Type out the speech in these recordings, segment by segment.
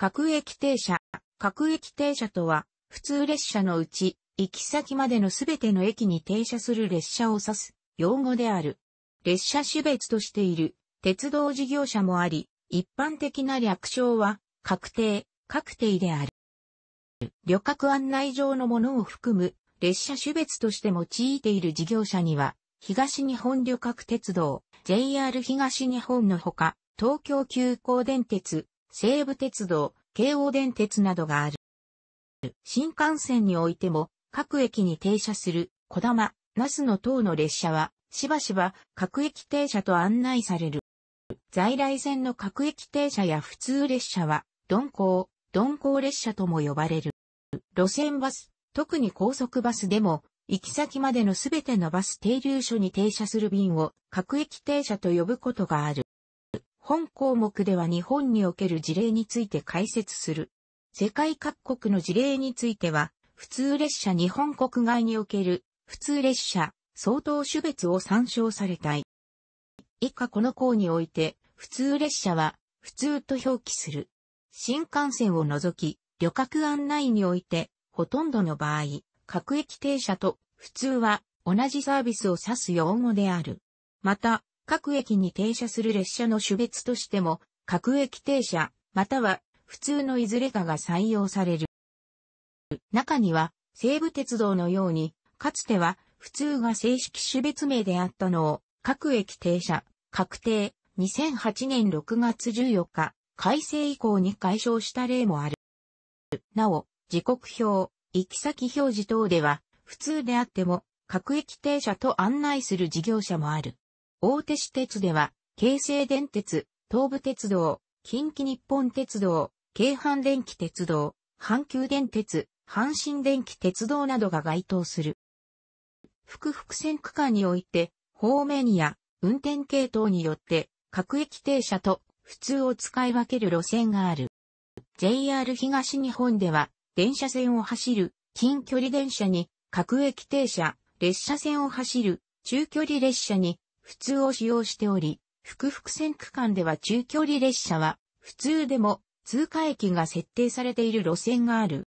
各駅停車。各駅停車とは、普通列車のうち、行き先までのすべての駅に停車する列車を指す用語である。列車種別としている鉄道事業者もあり、一般的な略称は、確定、確定である。旅客案内上のものを含む列車種別として用いている事業者には、東日本旅客鉄道、JR 東日本のほか、東京急行電鉄、西武鉄道、京王電鉄などがある。新幹線においても、各駅に停車する、小玉、那須の等の列車は、しばしば各駅停車と案内される。在来線の各駅停車や普通列車は、鈍行、鈍行列車とも呼ばれる。路線バス、特に高速バスでも、行き先までのすべてのバス停留所に停車する便を各駅停車と呼ぶことがある。本項目では日本における事例について解説する。世界各国の事例については、普通列車日本国外における普通列車相当種別を参照されたい。以下この項において、普通列車は普通と表記する。新幹線を除き、旅客案内において、ほとんどの場合、各駅停車と普通は同じサービスを指す用語である。また、各駅に停車する列車の種別としても、各駅停車、または普通のいずれかが採用される。中には、西武鉄道のように、かつては普通が正式種別名であったのを、各駅停車、確定、2008年6月14日、改正以降に解消した例もある。なお、時刻表、行き先表示等では、普通であっても、各駅停車と案内する事業者もある。大手市鉄では、京成電鉄、東武鉄道、近畿日本鉄道、京阪電気鉄道、阪急電鉄、阪神電気鉄道などが該当する。複々線区間において、方面や運転系統によって各駅停車と普通を使い分ける路線がある。JR 東日本では電車線を走る近距離電車に各駅停車、列車線を走る中距離列車に普通を使用しており、複々線区間では中距離列車は、普通でも通過駅が設定されている路線がある。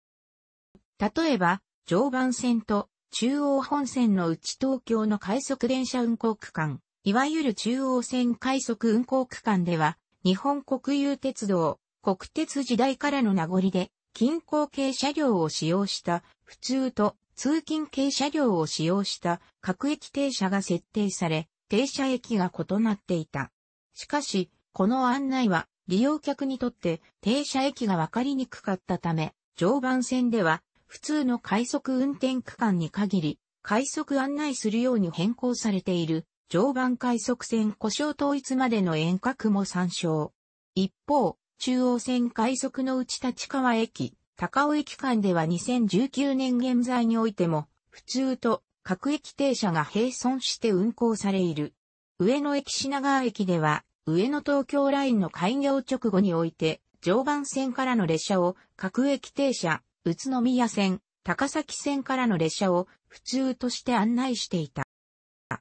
例えば、常磐線と中央本線の内東京の快速電車運行区間、いわゆる中央線快速運行区間では、日本国有鉄道、国鉄時代からの名残で、近郊系車両を使用した普通と通勤系車両を使用した各駅停車が設定され、停車駅が異なっていた。しかし、この案内は利用客にとって停車駅がわかりにくかったため、常磐線では普通の快速運転区間に限り、快速案内するように変更されている常磐快速線故障統一までの遠隔も参照。一方、中央線快速の内立川駅、高尾駅間では2019年現在においても、普通と各駅停車が並存して運行されいる。上野駅品川駅では、上野東京ラインの開業直後において、常磐線からの列車を各駅停車、宇都宮線、高崎線からの列車を普通として案内していた。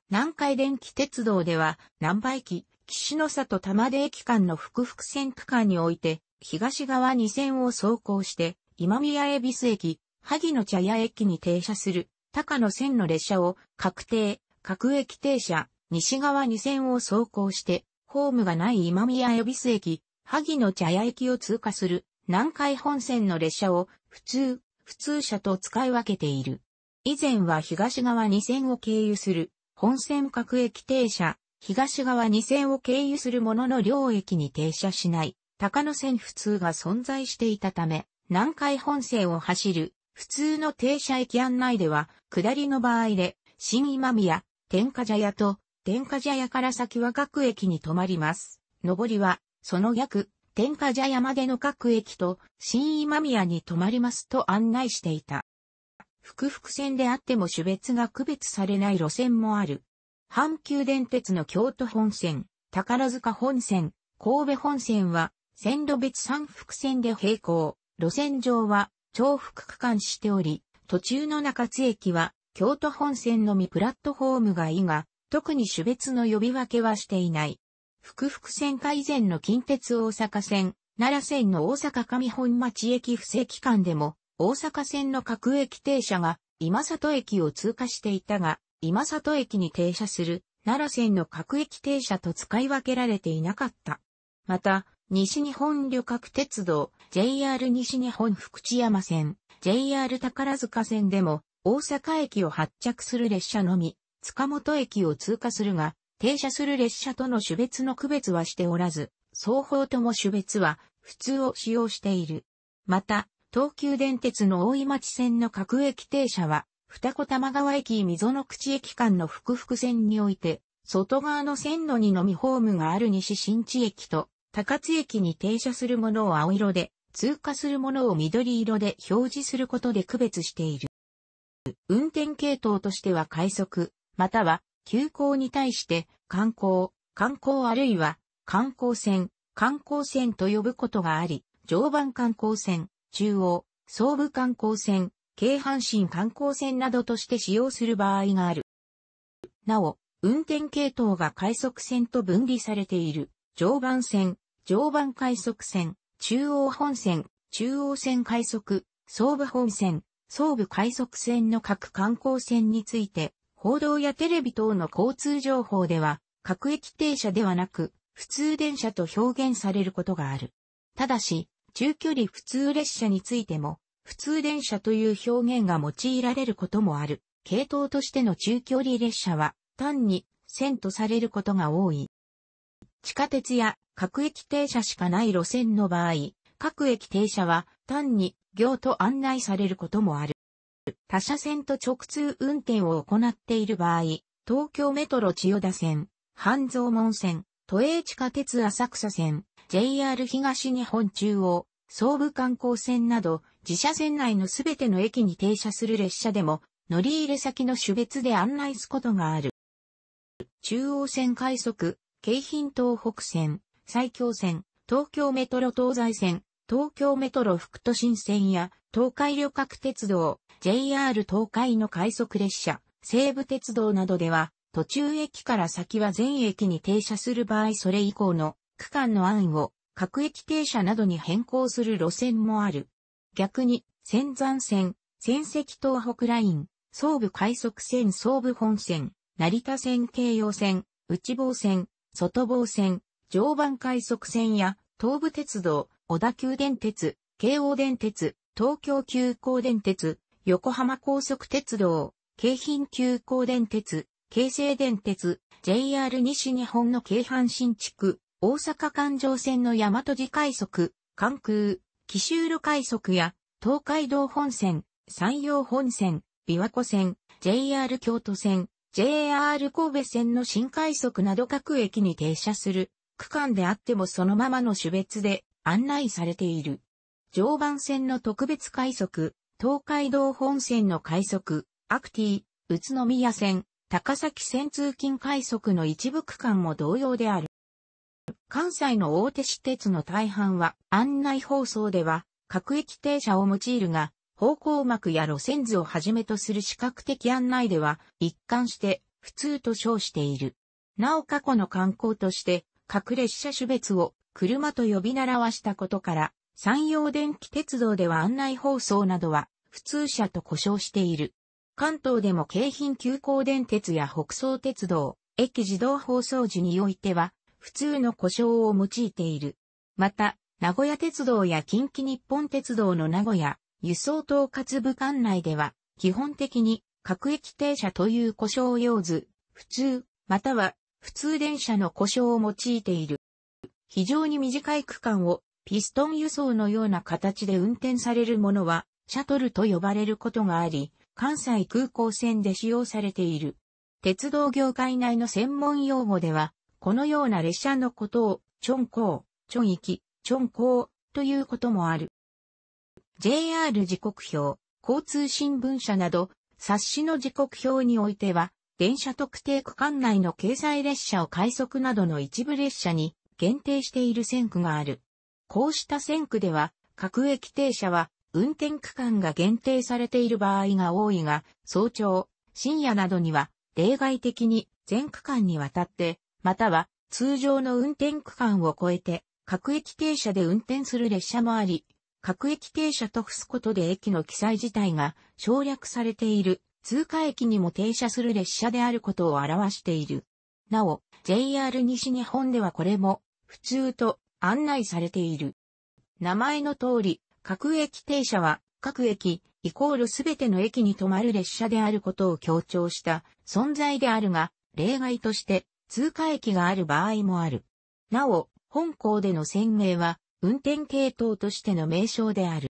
南海電気鉄道では、南波駅、岸の里玉出駅間の複々線区間において、東側2線を走行して、今宮恵比寿駅、萩野茶屋駅に停車する高野線の列車を確定、各駅停車、西側2線を走行して、ホームがない今宮恵比寿駅、萩野茶屋駅を通過する南海本線の列車を普通、普通車と使い分けている。以前は東側2線を経由する本線各駅停車、東側2線を経由するものの両駅に停車しない高野線普通が存在していたため、南海本線を走る普通の停車駅案内では、下りの場合で、新今宮、天下茶屋と、天下茶屋から先は各駅に止まります。上りは、その逆、天下茶屋までの各駅と、新今宮に止まりますと案内していた。複々線であっても種別が区別されない路線もある。阪急電鉄の京都本線、宝塚本線、神戸本線は、線路別三複線で並行。路線上は、重複区間しており、途中の中津駅は京都本線のみプラットフォームがいいが、特に種別の呼び分けはしていない。福々線改善の近鉄大阪線、奈良線の大阪上本町駅不正期間でも、大阪線の各駅停車が今里駅を通過していたが、今里駅に停車する奈良線の各駅停車と使い分けられていなかった。また、西日本旅客鉄道、JR 西日本福知山線、JR 宝塚線でも、大阪駅を発着する列車のみ、塚本駅を通過するが、停車する列車との種別の区別はしておらず、双方とも種別は、普通を使用している。また、東急電鉄の大井町線の各駅停車は、二子玉川駅溝の口駅間の複々線において、外側の線路にのみホームがある西新地駅と、高津駅に停車するものを青色で、通過するものを緑色で表示することで区別している。運転系統としては快速、または急行に対して観光、観光あるいは観光船、観光船と呼ぶことがあり、常磐観光船、中央、総武観光船、京阪神観光船などとして使用する場合がある。なお、運転系統が快速線と分離されている。常磐線、常磐快速線、中央本線、中央線快速、総武本線、総武快速線の各観光線について、報道やテレビ等の交通情報では、各駅停車ではなく、普通電車と表現されることがある。ただし、中距離普通列車についても、普通電車という表現が用いられることもある。系統としての中距離列車は、単に、線とされることが多い。地下鉄や各駅停車しかない路線の場合、各駅停車は単に行と案内されることもある。他車線と直通運転を行っている場合、東京メトロ千代田線、半蔵門線、都営地下鉄浅草線、JR 東日本中央、総武観光線など、自社線内のすべての駅に停車する列車でも、乗り入れ先の種別で案内すことがある。中央線快速、京浜東北線、埼京線、東京メトロ東西線、東京メトロ副都心線や東海旅客鉄道、JR 東海の快速列車、西武鉄道などでは、途中駅から先は全駅に停車する場合それ以降の区間の案を各駅停車などに変更する路線もある。逆に、仙山線、仙石東北ライン、総武快速線総武本線、成田線京葉線、内房線、外房線、常磐快速線や、東武鉄道、小田急電鉄、京王電鉄、東京急行電鉄、横浜高速鉄道、京浜急行電鉄、京成電鉄、JR 西日本の京阪新地区、大阪環状線の大和寺快速、関空、紀州路快速や、東海道本線、山陽本線、琵琶湖線、JR 京都線、JR 神戸線の新快速など各駅に停車する区間であってもそのままの種別で案内されている。常磐線の特別快速、東海道本線の快速、アクティ、宇都宮線、高崎線通勤快速の一部区間も同様である。関西の大手私鉄の大半は案内放送では各駅停車を用いるが、方向幕や路線図をはじめとする視覚的案内では一貫して普通と称している。なお過去の観光として各列車種別を車と呼び習わしたことから山陽電気鉄道では案内放送などは普通車と呼称している。関東でも京浜急行電鉄や北総鉄道、駅自動放送時においては、普通の故障を用いている。また、名古屋鉄道や近畿日本鉄道の名古屋、輸送統括部管内では、基本的に各駅停車という故障用図、普通、または普通電車の故障を用いている。非常に短い区間をピストン輸送のような形で運転されるものは、シャトルと呼ばれることがあり、関西空港線で使用されている。鉄道業界内の専門用語では、このような列車のことを、チョンコー、チョン行き、チョンコーということもある。JR 時刻表、交通新聞社など、冊子の時刻表においては、電車特定区間内の経済列車を快速などの一部列車に限定している線区がある。こうした線区では、各駅停車は運転区間が限定されている場合が多いが、早朝、深夜などには、例外的に全区間にわたって、または通常の運転区間を超えて、各駅停車で運転する列車もあり、各駅停車と付すことで駅の記載自体が省略されている通過駅にも停車する列車であることを表している。なお、JR 西日本ではこれも普通と案内されている。名前の通り、各駅停車は各駅イコールすべての駅に止まる列車であることを強調した存在であるが、例外として通過駅がある場合もある。なお、本校での宣明は運転系統としての名称である。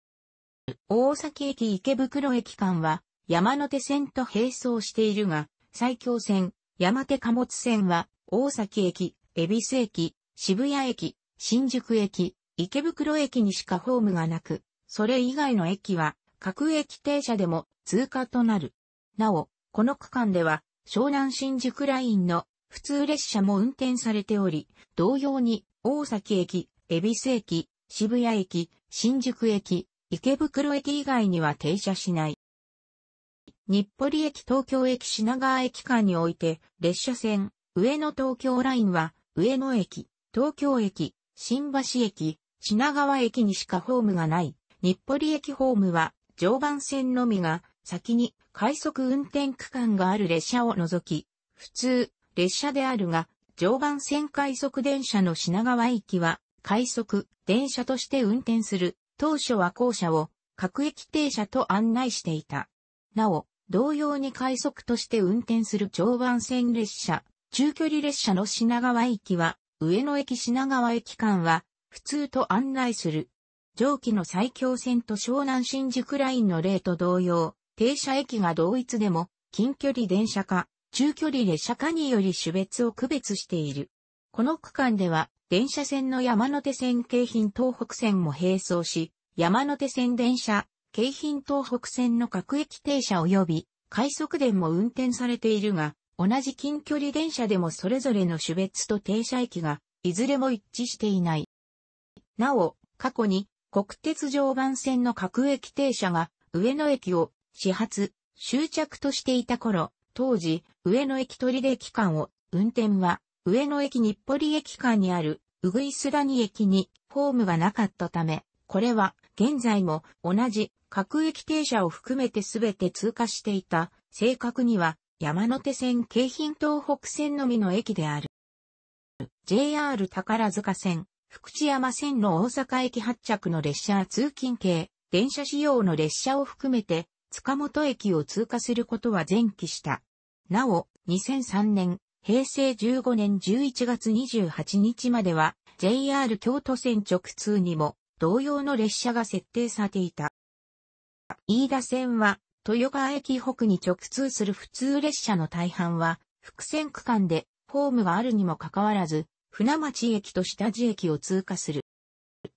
大崎駅池袋駅間は山手線と並走しているが、埼京線、山手貨物線は大崎駅、恵比寿駅、渋谷駅、新宿駅、池袋駅にしかホームがなく、それ以外の駅は各駅停車でも通過となる。なお、この区間では湘南新宿ラインの普通列車も運転されており、同様に大崎駅、恵比寿駅、渋谷駅、新宿駅、池袋駅以外には停車しない。日暮里駅東京駅品川駅間において、列車線、上野東京ラインは、上野駅、東京駅、新橋駅、品川駅にしかホームがない。日暮里駅ホームは、常磐線のみが、先に快速運転区間がある列車を除き、普通、列車であるが、常磐線快速電車の品川駅は、快速、電車として運転する、当初は校舎を各駅停車と案内していた。なお、同様に快速として運転する常磐線列車、中距離列車の品川駅は、上野駅品川駅間は、普通と案内する。上記の埼京線と湘南新宿ラインの例と同様、停車駅が同一でも、近距離電車か、中距離列車かにより種別を区別している。この区間では、電車線の山手線京浜東北線も並走し、山手線電車、京浜東北線の各駅停車及び快速電も運転されているが、同じ近距離電車でもそれぞれの種別と停車駅が、いずれも一致していない。なお、過去に国鉄常磐線の各駅停車が上野駅を始発、終着としていた頃、当時、上野駅取出駅間を運転は上野駅日暮里駅間にある、うぐいす谷駅にホームがなかったため、これは現在も同じ各駅停車を含めてすべて通過していた、正確には山手線京浜東北線のみの駅である。JR 宝塚線、福知山線の大阪駅発着の列車通勤系、電車仕様の列車を含めて、塚本駅を通過することは前期した。なお、2003年、平成15年11月28日までは JR 京都線直通にも同様の列車が設定されていた。飯田線は豊川駅北に直通する普通列車の大半は伏線区間でホームがあるにもかかわらず船町駅と下地駅を通過する。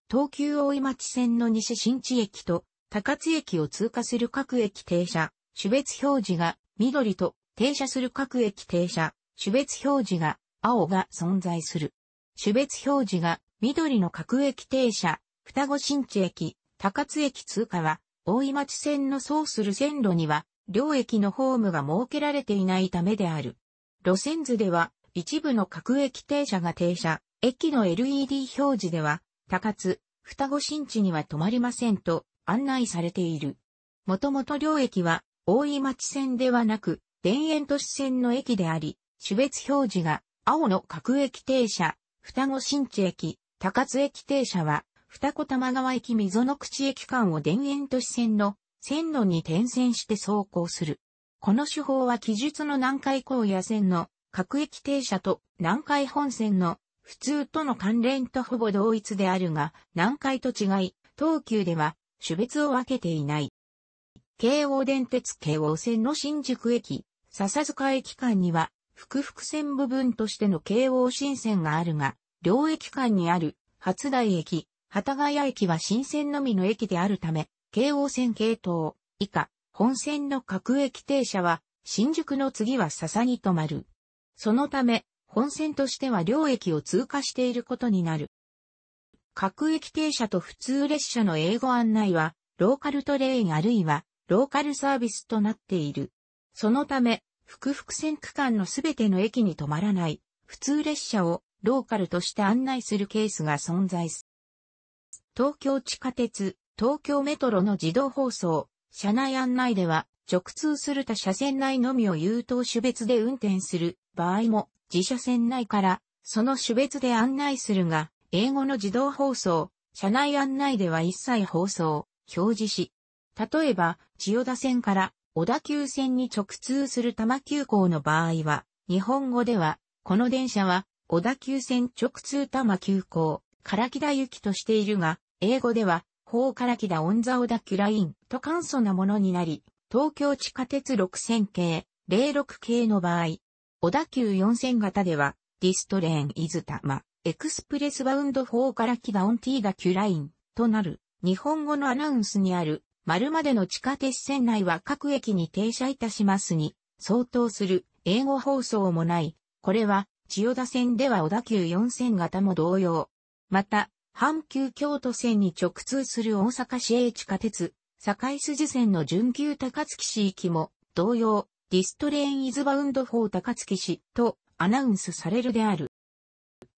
東急大井町線の西新地駅と高津駅を通過する各駅停車、種別表示が緑と停車する各駅停車、種別表示が青が存在する。種別表示が緑の各駅停車、双子新地駅、高津駅通過は、大井町線のそうする線路には、両駅のホームが設けられていないためである。路線図では、一部の各駅停車が停車、駅の LED 表示では、高津、双子新地には止まりませんと案内されている。もともと両駅は、大井町線ではなく、田園都市線の駅であり、種別表示が、青の各駅停車、双子新地駅、高津駅停車は、二子玉川駅溝の口駅間を田園都市線の線路に転線して走行する。この手法は記述の南海高野線の各駅停車と南海本線の普通との関連とほぼ同一であるが、南海と違い、東急では種別を分けていない。京王電鉄京王線の新宿駅、笹塚駅間には福福線部分としての京王新線があるが、両駅間にある、初台駅、幡ヶ谷駅は新線のみの駅であるため、京王線系統、以下、本線の各駅停車は、新宿の次は笹に止まる。そのため、本線としては両駅を通過していることになる。各駅停車と普通列車の英語案内は、ローカルトレインあるいは、ローカルサービスとなっている。そのため、福々線区間のすべての駅に止まらない、普通列車をローカルとして案内するケースが存在す。東京地下鉄、東京メトロの自動放送、車内案内では、直通する他車線内のみを優等種別で運転する場合も、自車線内から、その種別で案内するが、英語の自動放送、車内案内では一切放送、表示し、例えば、千代田線から小田急線に直通する多摩急行の場合は、日本語では、この電車は、小田急線直通多摩急行、唐木田行きとしているが、英語では、法唐木田オンザ小田急ラインと簡素なものになり、東京地下鉄6000系、06系の場合、小田急4000型では、ディストレーン・イズ・タマ、エクスプレスバウンド4からキダオン・ティーダ・キュラインとなる、日本語のアナウンスにある、丸までの地下鉄線内は各駅に停車いたしますに、相当する英語放送もない。これは、千代田線では小田急4線型も同様。また、阪急京都線に直通する大阪市営地下鉄、堺筋線の準急高槻市行きも、同様、ディストレインイズバウンド4高槻市とアナウンスされるである。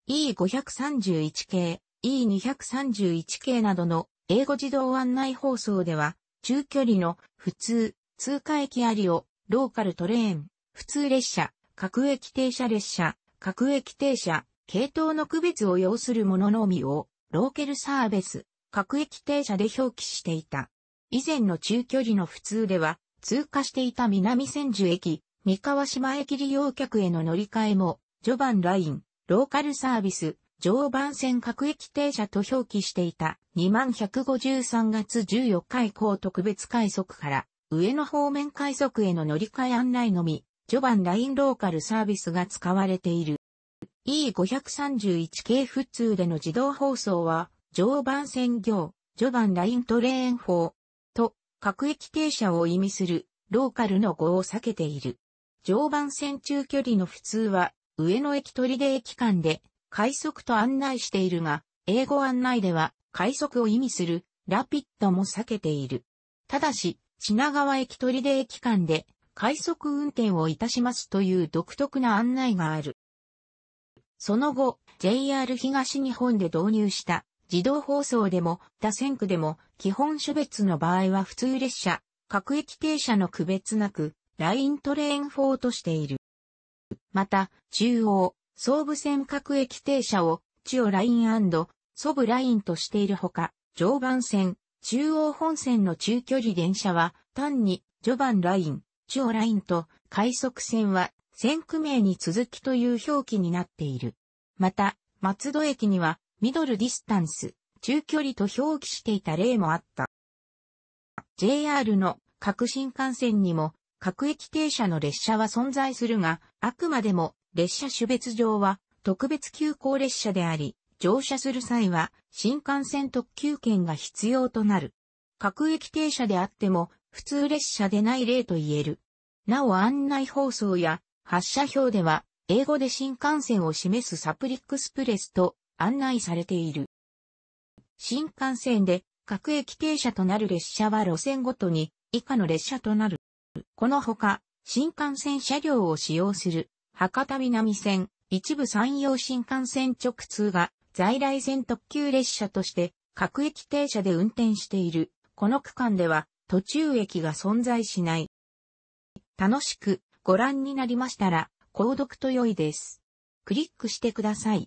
E531 系、E231 系などの英語自動案内放送では、中距離の普通、通過駅ありを、ローカルトレーン、普通列車、各駅停車列車、各駅停車、系統の区別を要するもののみを、ローケルサービス、各駅停車で表記していた。以前の中距離の普通では、通過していた南千住駅、三河島駅利用客への乗り換えも、序盤ライン、ローカルサービス、常磐線各駅停車と表記していた2153月14日以降特別快速から上野方面快速への乗り換え案内のみ、序盤ラインローカルサービスが使われている。E531 系普通での自動放送は、常磐線行、序盤ライントレーン法と、各駅停車を意味する、ローカルの語を避けている。常磐線中距離の普通は、上野駅取出駅間で、快速と案内しているが、英語案内では快速を意味するラピッドも避けている。ただし、品川駅取出駅間で快速運転をいたしますという独特な案内がある。その後、JR 東日本で導入した自動放送でも、打線区でも、基本種別の場合は普通列車、各駅停車の区別なく、ライントレーン4としている。また、中央、総武線各駅停車を、千代ライン祖ブラインとしているほか、常磐線、中央本線の中距離電車は、単に、序盤ライン、千代ラインと、快速線は、線区名に続きという表記になっている。また、松戸駅には、ミドルディスタンス、中距離と表記していた例もあった。JR の各新幹線にも、各駅停車の列車は存在するが、あくまでも列車種別上は特別急行列車であり、乗車する際は新幹線特急券が必要となる。各駅停車であっても普通列車でない例と言える。なお案内放送や発車表では英語で新幹線を示すサプリックスプレスと案内されている。新幹線で各駅停車となる列車は路線ごとに以下の列車となる。このほか新幹線車両を使用する博多南線、一部山陽新幹線直通が在来線特急列車として各駅停車で運転している。この区間では途中駅が存在しない。楽しくご覧になりましたら、購読と良いです。クリックしてください。